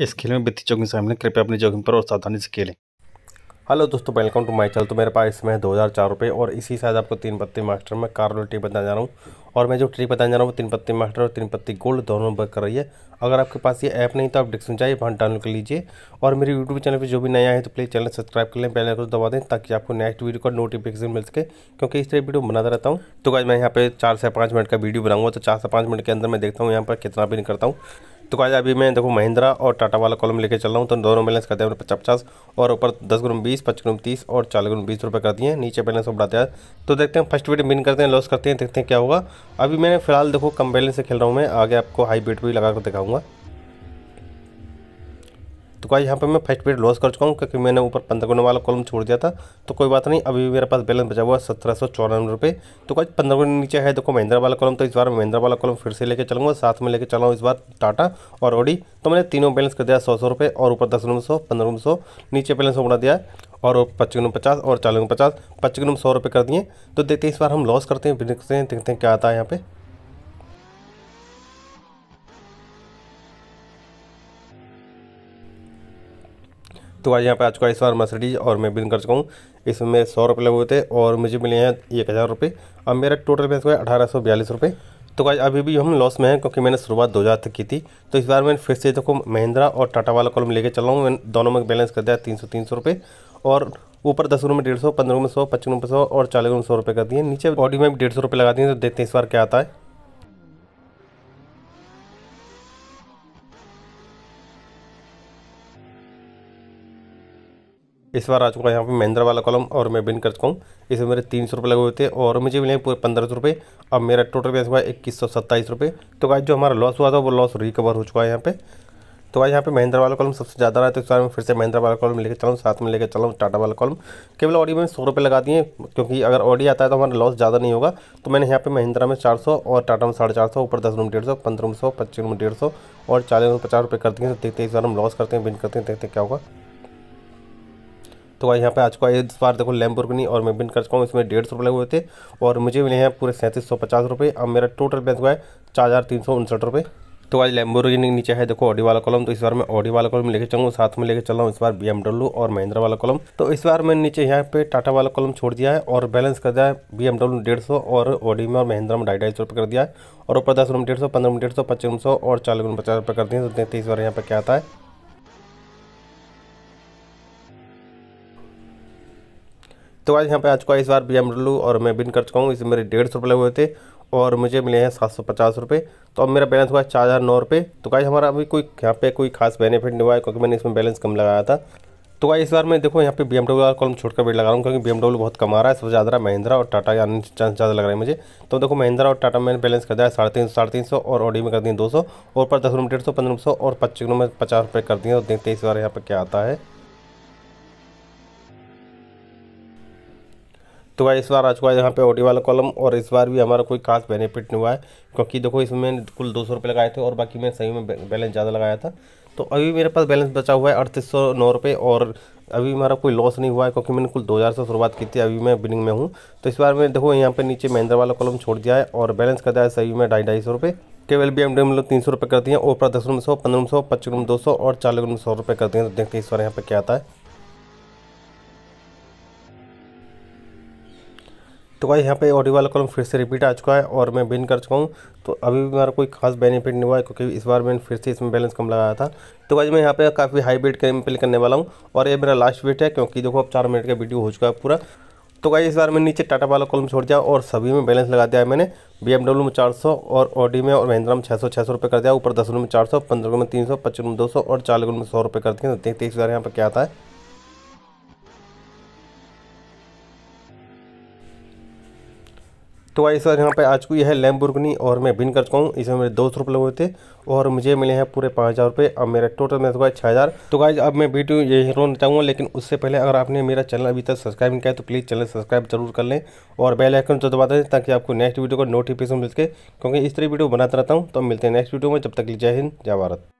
इस खेल में वित्तीय जोखिम सामने कृपया अपने जोखिम पर और सावधानी से खेलें हेलो दोस्तों वेलकम टू माय चैनल तो मेरे पास इसमें है दो हज़ार चार रुपये और इसी शायद आपको तीन पत्ती मास्टर में कार्लो ट्रिक बताने जा रहा हूँ और मैं जो ट्रिक बताने जा रहा हूँ तीन पत्ती मास्टर और तीन पत्ती गोल्ड दोनों में वर्क कर रही है अगर आपके पास ये ऐप नहीं तो आप डिस्क्रिप्शन चाहिए वहाँ डाउनलोड कर लीजिए और मेरे यूट्यूब चैनल पर जो भी नया है तो प्लीज़ चैनल सब्सक्राइब कर लें पहले को दबा दें ताकि आपको नेक्स्ट वीडियो का नोटिफिकेशन मिल सके क्योंकि इस तरह वीडियो बनाता रहता हूँ तो आज मैं यहाँ पर चार से पाँच मिनट का वीडियो बनाऊँगा तो चार से पाँच मिनट के अंदर मैं देखता हूँ यहाँ पर कितना भी नहीं करता हूँ तो गाइज अभी मैं देखो महिंद्रा और टाटा वाला कॉलम लेके चल रहा हूँ तो दोनों बैलेंस करते हैं पचास पचास और ऊपर दस ग्रुम बीस पच्चीस ग्रुम तीस और चालीस ग्रुम बीस रुपये कर हैं नीचे बैलेंस को बढ़ाते हैं तो देखते हैं फर्स्ट बीट बिन करते हैं लॉस करते हैं देखते हैं क्या होगा अभी मैंने फिलहाल देखो कम बैलेंस से खेल रहा हूँ मैं आगे आपको हाई बेट भी लगा कर दिखाऊँगा तो क्या यहाँ पर मैं फर्स्ट पीरियड लॉस कर चुका हूँ क्योंकि मैंने ऊपर पंद्रह गुना वाला कॉलम छोड़ दिया था तो कोई बात नहीं अभी मेरे पास बैलेंस बचा हुआ है सत्रह सौ चौरानवे रुपये तो क्या पंद्रह गुना नीचे है देखो महिंद्रा वाला कॉलम तो इस बार महिंद्रा वाला कॉलम फिर से लेकर चलूँगा साथ में लेकर चला हूँ इस बार टाटा और ओडी तो मैंने तीनों बैलेंस कर दिया सौ सौ रुपये और ऊपर दस गुना सौ पंद्रह गुना सौ नीचे बैलेंस उड़ा दिया और पच्चीस पचास और चालीस पचास पच्चीस सौ रुपये कर दिए तो देखते हैं इस बार हम लॉस करते हैं देखते हैं देखते हैं क्या आता है यहाँ पर तो आज यहाँ पे आ चुका है इस बार मर्सिडीज और मैं बिन कर चुका हूँ इसमें मेरे सौ रुपये लगे हुए थे और मुझे मिले हैं एक हज़ार रुपये अब मेरा टोटल पैसा है अठारह सौ बयालीस रुपये तो आज अभी भी हम लॉस में हैं क्योंकि मैंने शुरुआत दो हज़ार तक की थी तो इस बार मैंने फिर से देखो महिंद्रा और टाटा वाला कॉलम लेके चला हूँ मैंने दोनों में बैलेंस कर दिया तीन सौ तीन सौ रुपये और ऊपर दस रुपये डेढ़ सौ पंद्रह में सौ पच्चीस में सौ और चालीस में सौ रुपये कर दिए नीचे बॉडी में भी डेढ़ सौ रुपये लगा दिए तो देखते हैं इस बार क्या आता है इस बार आ चुका है यहाँ पे महिंद्रा वाला कॉलम और मैं बिन कर चुका हूँ इसमें मेरे तीन सौ रुपये लगे हुए थे और मुझे मिले पूरे पंद्रह सौ रुपये अब मेरा टोटल पैसा हुआ इक्कीस सौ सत्ताईस रुपये तो आज जो हमारा लॉस हुआ था वो लॉस रिकवर हो चुका है यहाँ पे तो भाई यहाँ पे महिंद्रा वाला कॉलम सबसे ज़्यादा रहा है तो इस बार मैं फिर से महिंद्रा वाला कॉलम लेकर चलाऊँ साथ में लेकर चलाऊँ टाटा वाला कॉलम केवल ऑडी में सौ रुपये लगा दिए क्योंकि अगर ऑडी आता है तो हमारा लॉस ज़्यादा नहीं होगा तो मैंने यहाँ पे महिंद्रा में चार सौ और टाटा में साढ़े चार सौ ऊपर दस रूम डेढ़ सौ पंद्रह सौ पच्चीस रूम डेढ़ सौ और चालीस रूम पचास रुपये कर दिए तो देखते हैं इस बार हम लॉस करते हैं बिन करते हैं देखते क्या होगा तो भाई यहाँ पे आज का इस बार देखो लैम्बोर्गिनी और मैं बिन कर चुका हूँ इसमें डेढ़ सौ रुपये लगे हुए थे और मुझे मिले हैं पूरे सैंतीस सौ पचास रुपये अब मेरा टोटल बैंक हुआ है चार हज़ार तीन सौ उनसठ रुपये तो आज लैम्बोर के नीचे है देखो ऑडी वाला कॉलम तो इस बार मैं ऑडी वाला कॉलम लेके चलूँ साथ में लेके चल रहा हूँ इस बार बी और महिंद्रा वाला कॉलम तो इस बार मैंने नीचे यहाँ पे टाटा वाला कॉलम छोड़ दिया है और बैलेंस कर दिया है बी एम डेढ़ सौ और ऑडी में और महिंद्रा में ढाई ढाई सौ रुपये कर दिया है और ऊपर दस रूम डेढ़ सौ पंद्रह रूम डेढ़ सौ पच्चीस सौ और चालीस रूम पचास रुपये कर दिए तो देखते इस बार यहाँ पर क्या आता है तो आज यहाँ पे आ चुका है इस बार बी और मैं बिन कर चुका हूँ इसमें मेरे डेढ़ सौ रुपये हुए थे और मुझे मिले हैं सात सौ पचास रुपये तो अब मेरा बैलेंस हुआ है चार हज़ार नौ रुपये तो गाइस हमारा अभी कोई यहाँ पे कोई खास बेनिफिट नहीं हुआ है क्योंकि मैंने इसमें बैलेंस कम लगाया था तो गाइस इस बार मैं देखो यहाँ पे बी वाला कॉलम छोड़कर बेट लगा रहा हूँ क्योंकि बी बहुत कम आ रहा है सबसे ज़्यादा महिंद्रा और टाटा आने चांस ज़्यादा लग रहा है मुझे तो देखो महिंद्रा और टाटा मैंने बैलेंस कर दिया साढ़े तीन सौ साढ़े तीन सौ और ऑडी में कर दिए दो सौ और पर दस रुपये डेढ़ सौ पंद्रह सौ और पच्चीस में पचास रुपये कर दिए और देखते हैं इस बार यहाँ पर क्या आता है तो भाई इस बार आ चुका है यहाँ पे ओडी वाला कॉलम और इस बार भी हमारा कोई खास बेनिफिट नहीं हुआ है क्योंकि देखो इसमें कुल दो सौ रुपये लगाए थे और बाकी मैंने सही में बैलेंस ज़्यादा लगाया था तो अभी मेरे पास बैलेंस बचा हुआ है अड़तीस सौ नौ रुपये और अभी हमारा कोई लॉस नहीं हुआ है क्योंकि मैंने कुल दो हज़ार से शुरुआत की थी अभी मैं बिनिंग में हूँ तो इस बार मैं देखो यहाँ पे नीचे महिंद्रा वाला कॉलम छोड़ दिया है और बैलेंस कर दिया है सही में ढाई ढाई सौ रुपये केवल बी एम डी तीन सौ रुपये करती हैं ओपरा दस रूम सौ पंद्रह सौ पच्चीस रूम दो सौ और चालीस रूम सौ रुपये करती हैं तो देखते हैं इस बार यहाँ पर क्या आता है तो भाई यहाँ पे ऑडियो वाला कॉलम फिर से रिपीट आ चुका है और मैं बिन कर चुका हूँ तो अभी भी मेरा कोई खास बेनिफिट नहीं हुआ है क्योंकि इस बार मैंने फिर से इसमें बैलेंस कम लगाया था तो भाई मैं यहाँ पे काफ़ी हाई बीट का प्ले करने वाला हूँ और ये मेरा लास्ट वेट है क्योंकि देखो अब चार मिनट का वीडियो हो चुका है पूरा तो भाई इस बार मैंने नीचे टाटा वाला कॉलम छोड़ दिया और सभी में बैलेंस लगा दिया है मैंने बी में चार सौ और ऑडी में और महिंद्रा में छः सौ छः सौ रुपये कर दिया ऊपर दस में चार सौ पंद्रह में तीन सौ पच्चीस में दो सौ और चालीस में सौ रुपये कर दिए तो तेईस इस बार यहाँ पर क्या आता है तो आई सर यहाँ पे आज को यह है लैम्बुर्गनी और मैं बिन कर चुका हूँ इसमें मेरे दो सौ रुपये हुए थे और मुझे मिले हैं पूरे पाँच हज़ार रुपये अब मेरा टोटल चुका है छः हज़ार तो गाइज अब मैं वीडियो यही रोना चाहूँगा लेकिन उससे पहले अगर आपने मेरा चैनल अभी तक सब्सक्राइब नहीं किया तो प्लीज़ चैनल सब्सक्राइब जरूर कर लें और बेल आइकन जो दबा दें ताकि आपको नेक्स्ट वीडियो का नोटिफिकेशन मिल सके क्योंकि इस तरह वीडियो बनाता रहता हूँ तो मिलते हैं नेक्स्ट वीडियो में जब तक जय हिंद जय भारत